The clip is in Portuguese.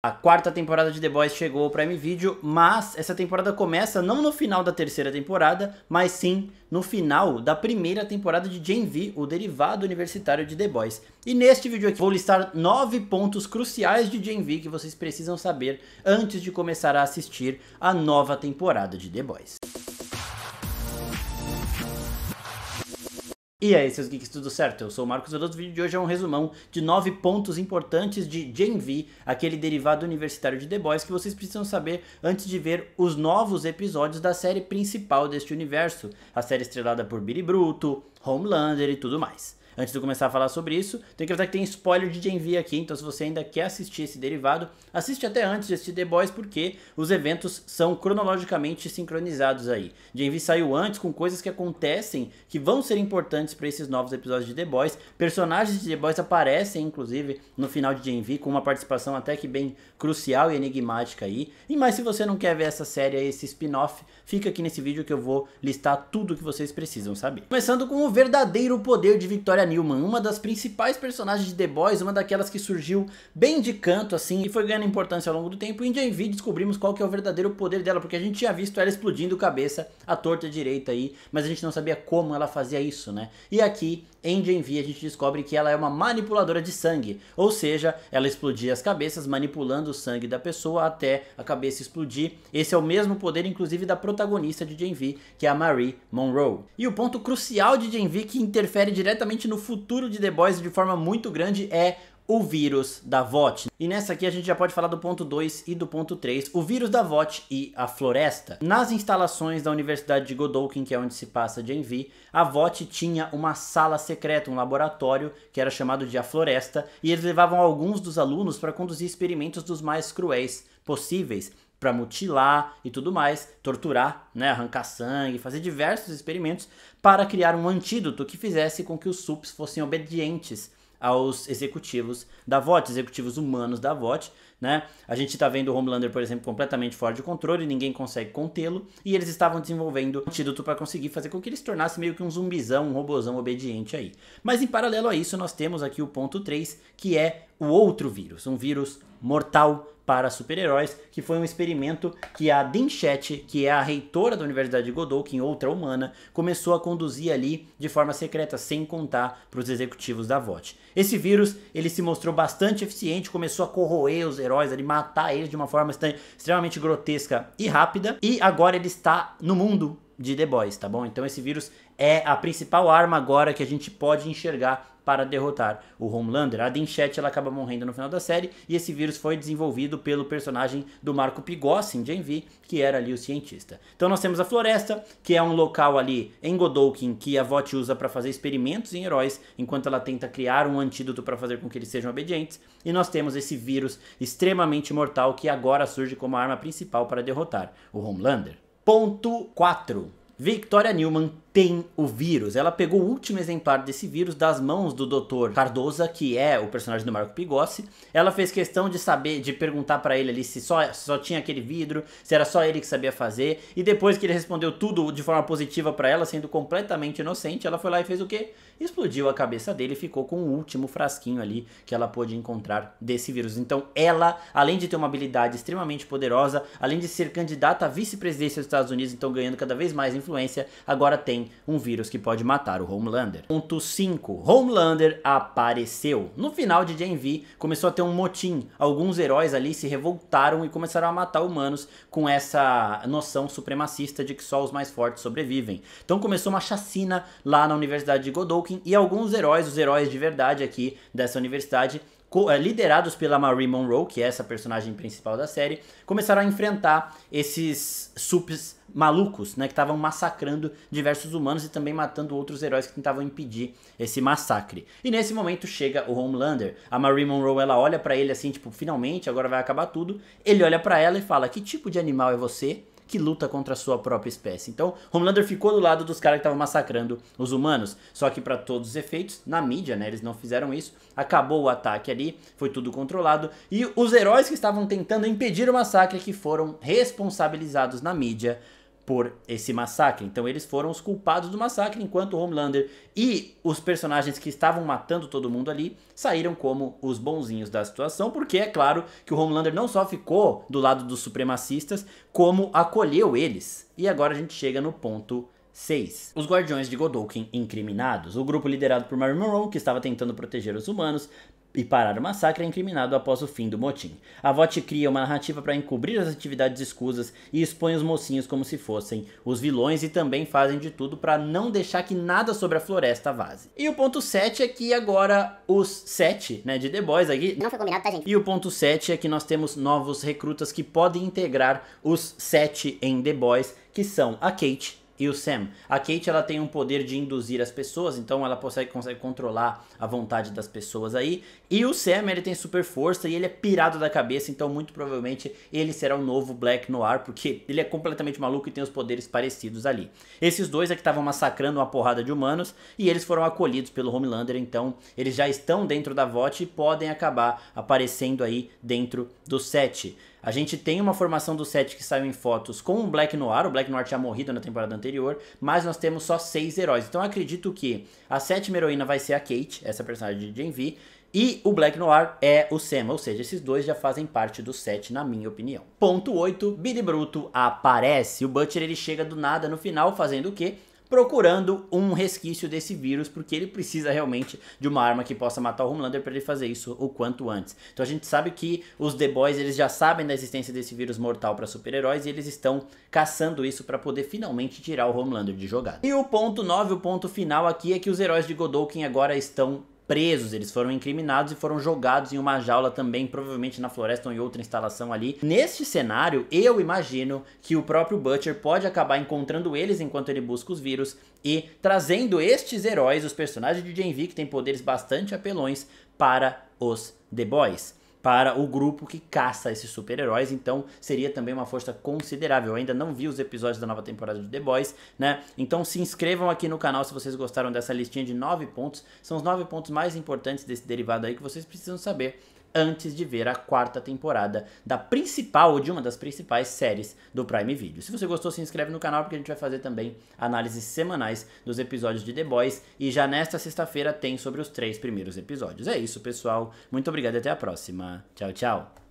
A quarta temporada de The Boys chegou ao Prime Video, mas essa temporada começa não no final da terceira temporada, mas sim no final da primeira temporada de Gen V, o derivado universitário de The Boys. E neste vídeo aqui vou listar nove pontos cruciais de Gen V que vocês precisam saber antes de começar a assistir a nova temporada de The Boys. E aí, seus geeks, tudo certo? Eu sou o Marcos Veloso, o vídeo de hoje é um resumão de 9 pontos importantes de Gen V, aquele derivado universitário de The Boys que vocês precisam saber antes de ver os novos episódios da série principal deste universo, a série estrelada por Billy Bruto, Homelander e tudo mais antes de eu começar a falar sobre isso, tem que avisar que tem spoiler de Gen V aqui, então se você ainda quer assistir esse derivado, assiste até antes de assistir The Boys, porque os eventos são cronologicamente sincronizados aí. Gen V saiu antes com coisas que acontecem, que vão ser importantes para esses novos episódios de The Boys, personagens de The Boys aparecem, inclusive, no final de Gen V, com uma participação até que bem crucial e enigmática aí. E mais, se você não quer ver essa série, esse spin-off, fica aqui nesse vídeo que eu vou listar tudo que vocês precisam saber. Começando com o verdadeiro poder de Victoria Newman, uma das principais personagens de The Boys, uma daquelas que surgiu bem de canto assim e foi ganhando importância ao longo do tempo. E em JV descobrimos qual que é o verdadeiro poder dela, porque a gente tinha visto ela explodindo cabeça à torta direita aí, mas a gente não sabia como ela fazia isso, né? E aqui em JV a gente descobre que ela é uma manipuladora de sangue, ou seja, ela explodia as cabeças manipulando o sangue da pessoa até a cabeça explodir. Esse é o mesmo poder inclusive da protagonista de JV, que é a Marie Monroe. E o ponto crucial de JV que interfere diretamente no o futuro de The Boys de forma muito grande é o vírus da VOT. E nessa aqui a gente já pode falar do ponto 2 e do ponto 3, o vírus da VOT e a floresta. Nas instalações da Universidade de Godolkin, que é onde se passa JNV, a VOT tinha uma sala secreta, um laboratório, que era chamado de a floresta, e eles levavam alguns dos alunos para conduzir experimentos dos mais cruéis possíveis para mutilar e tudo mais, torturar, né, arrancar sangue, fazer diversos experimentos para criar um antídoto que fizesse com que os sups fossem obedientes aos executivos da VOT, executivos humanos da VOT, né? A gente está vendo o Homelander, por exemplo, completamente fora de controle, ninguém consegue contê-lo, e eles estavam desenvolvendo um antídoto para conseguir fazer com que ele se tornasse meio que um zumbizão, um robozão obediente aí. Mas em paralelo a isso, nós temos aqui o ponto 3, que é o outro vírus, um vírus mortal para super-heróis, que foi um experimento que a Dinchette, que é a reitora da Universidade de Godolkin, outra humana, começou a conduzir ali de forma secreta, sem contar para os executivos da VOT. Esse vírus, ele se mostrou bastante eficiente, começou a corroer os heróis heróis, ele matar eles de uma forma extremamente grotesca e rápida. E agora ele está no mundo de The Boys, tá bom? Então esse vírus é a principal arma agora que a gente pode enxergar para derrotar o Homelander. A Dinchette ela acaba morrendo no final da série e esse vírus foi desenvolvido pelo personagem do Marco Pigossi em Gen V, que era ali o cientista. Então nós temos a floresta, que é um local ali em Godolkin que a Vought usa para fazer experimentos em heróis, enquanto ela tenta criar um antídoto para fazer com que eles sejam obedientes. E nós temos esse vírus extremamente mortal que agora surge como a arma principal para derrotar o Homelander. Ponto 4. Victoria Newman tem o vírus. Ela pegou o último exemplar desse vírus das mãos do Dr. Cardoza, que é o personagem do Marco Pigossi. Ela fez questão de saber, de perguntar para ele ali se só, só tinha aquele vidro, se era só ele que sabia fazer. E depois que ele respondeu tudo de forma positiva para ela, sendo completamente inocente, ela foi lá e fez o quê? Explodiu a cabeça dele e ficou com o último frasquinho ali que ela pôde encontrar desse vírus. Então ela, além de ter uma habilidade extremamente poderosa, além de ser candidata a vice-presidência dos Estados Unidos, então ganhando cada vez mais influência, agora tem um vírus que pode matar o Homelander. Ponto 5. Homelander apareceu. No final de Gen V, começou a ter um motim. Alguns heróis ali se revoltaram e começaram a matar humanos com essa noção supremacista de que só os mais fortes sobrevivem. Então começou uma chacina lá na Universidade de Godolkin e alguns heróis, os heróis de verdade aqui dessa universidade, é, liderados pela Marie Monroe, que é essa personagem principal da série, começaram a enfrentar esses supes malucos, né, que estavam massacrando diversos humanos e também matando outros heróis que tentavam impedir esse massacre. E nesse momento chega o Homelander. A Marie Monroe, ela olha para ele assim, tipo, finalmente, agora vai acabar tudo. Ele olha para ela e fala: "Que tipo de animal é você?" que luta contra a sua própria espécie. Então, Homelander ficou do lado dos caras que estavam massacrando os humanos. Só que para todos os efeitos, na mídia, né, eles não fizeram isso. Acabou o ataque ali, foi tudo controlado e os heróis que estavam tentando impedir o massacre que foram responsabilizados na mídia por esse massacre. Então eles foram os culpados do massacre, enquanto Homelander e os personagens que estavam matando todo mundo ali saíram como os bonzinhos da situação, porque é claro que o Homelander não só ficou do lado dos supremacistas, como acolheu eles. E agora a gente chega no ponto 6. Os Guardiões de Godolkin incriminados. O grupo liderado por Mary Monroe, que estava tentando proteger os humanos, e parar o massacre é incriminado após o fim do motim. A VOT cria uma narrativa para encobrir as atividades escusas e expõe os mocinhos como se fossem os vilões e também fazem de tudo para não deixar que nada sobre a floresta vaze. E o ponto 7 é que agora os 7, né, de The Boys aqui... Não foi combinado, tá, gente? E o ponto 7 é que nós temos novos recrutas que podem integrar os 7 em The Boys, que são a Kate, e o Sam. A Kate ela tem um poder de induzir as pessoas, então ela consegue, consegue controlar a vontade das pessoas aí. E o Sam ele tem super força e ele é pirado da cabeça, então muito provavelmente ele será o novo Black Noir, porque ele é completamente maluco e tem os poderes parecidos ali. Esses dois é que estavam massacrando uma porrada de humanos e eles foram acolhidos pelo Homelander, então eles já estão dentro da VOT e podem acabar aparecendo aí dentro do set. A gente tem uma formação do set que saiu em fotos com o Black Noir, o Black Noir tinha morrido na temporada anterior, mas nós temos só seis heróis. Então acredito que a sétima heroína vai ser a Kate, essa personagem de Gen e o Black Noir é o Sema, ou seja, esses dois já fazem parte do set, na minha opinião. Ponto 8, Billy Bruto aparece. O Butcher ele chega do nada no final fazendo o quê? procurando um resquício desse vírus, porque ele precisa realmente de uma arma que possa matar o Homelander para ele fazer isso o quanto antes. Então a gente sabe que os The Boys eles já sabem da existência desse vírus mortal para super-heróis e eles estão caçando isso para poder finalmente tirar o Homelander de jogada. E o ponto 9, o ponto final aqui é que os heróis de Godolkin agora estão presos, eles foram incriminados e foram jogados em uma jaula também, provavelmente na floresta ou em outra instalação ali. Neste cenário, eu imagino que o próprio Butcher pode acabar encontrando eles enquanto ele busca os vírus e trazendo estes heróis, os personagens de Gen V que têm poderes bastante apelões, para os The Boys para o grupo que caça esses super-heróis, então seria também uma força considerável. Eu ainda não vi os episódios da nova temporada de The Boys, né? Então se inscrevam aqui no canal se vocês gostaram dessa listinha de 9 pontos. São os 9 pontos mais importantes desse derivado aí que vocês precisam saber antes de ver a quarta temporada da principal ou de uma das principais séries do Prime Video. Se você gostou, se inscreve no canal porque a gente vai fazer também análises semanais dos episódios de The Boys e já nesta sexta-feira tem sobre os três primeiros episódios. É isso, pessoal. Muito obrigado e até a próxima. Tchau, tchau.